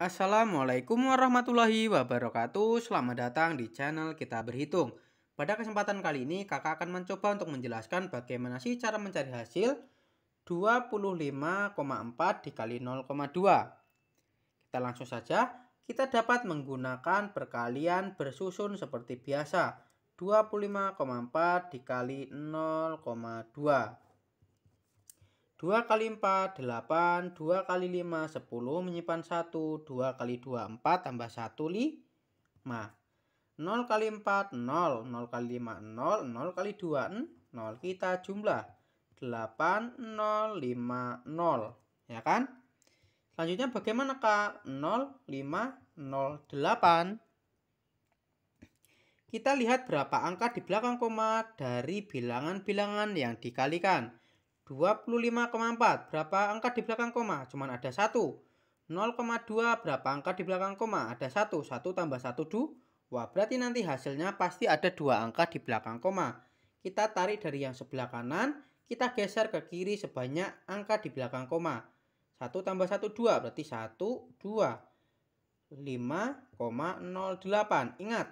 Assalamualaikum warahmatullahi wabarakatuh Selamat datang di channel Kita Berhitung Pada kesempatan kali ini kakak akan mencoba untuk menjelaskan bagaimana sih cara mencari hasil 25,4 dikali 0,2 Kita langsung saja Kita dapat menggunakan perkalian bersusun seperti biasa 25,4 dikali 0,2 2 kali 4, 8, 2 kali 5, 10, menyimpan 1, 2 kali 2, 4, tambah 1, 5. 0 kali 4, 0, 0 kali 5, 0, 0 kali 2, 0. Kita jumlah 8, 0, 5, 0. Ya kan? Selanjutnya bagaimana kak? 0, 5, 0, 8. Kita lihat berapa angka di belakang koma dari bilangan-bilangan yang dikalikan. 25,4 berapa angka di belakang koma? Cuman ada 1. 0,2 berapa angka di belakang koma? Ada 1. 1 tambah 1 2. Wah berarti nanti hasilnya pasti ada 2 angka di belakang koma. Kita tarik dari yang sebelah kanan, kita geser ke kiri sebanyak angka di belakang koma. 1 tambah 1 2 berarti 1 2. 5,08. Ingat,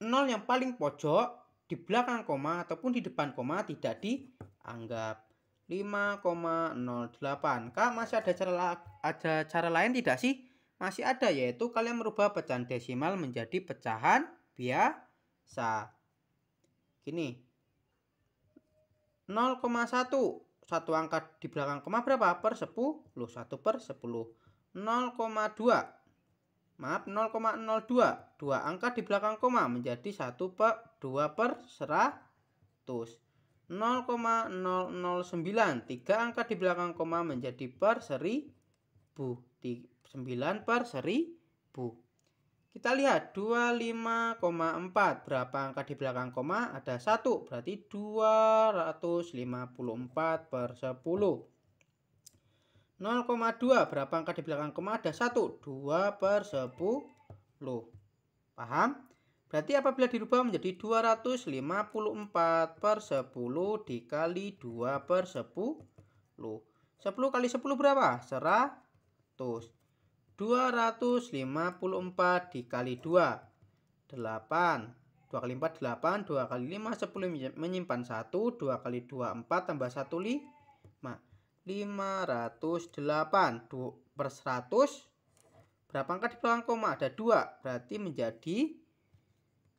0 yang paling pojok di belakang koma ataupun di depan koma tidak di anggap 5,08. Kak, masih ada cara ada cara lain tidak sih? Masih ada yaitu kalian merubah pecahan desimal menjadi pecahan biasa. Gini. 0,1 satu angka di belakang koma berapa? Per 10, 1 per 10. 0,2 Maaf, 0,02. Dua angka di belakang koma menjadi 1 per 2 per 100. 0,009 tiga angka di belakang koma menjadi per seribu 9 per seribu kita lihat 25,4 berapa angka di belakang koma ada satu berarti 254 per 10 0,2 berapa angka di belakang koma ada satu 2 per 10 paham Berarti apabila dirubah menjadi 254 per 10 dikali 2 per 10. 10 kali 10 berapa? 100. 254 dikali 2. 8. 2 kali 4 8, 2 kali 5 10 menyimpan 1, 2 kali 2 4 tambah 1 5. 508 2 per 100 berapa angka di belakang koma? Ada 2, berarti menjadi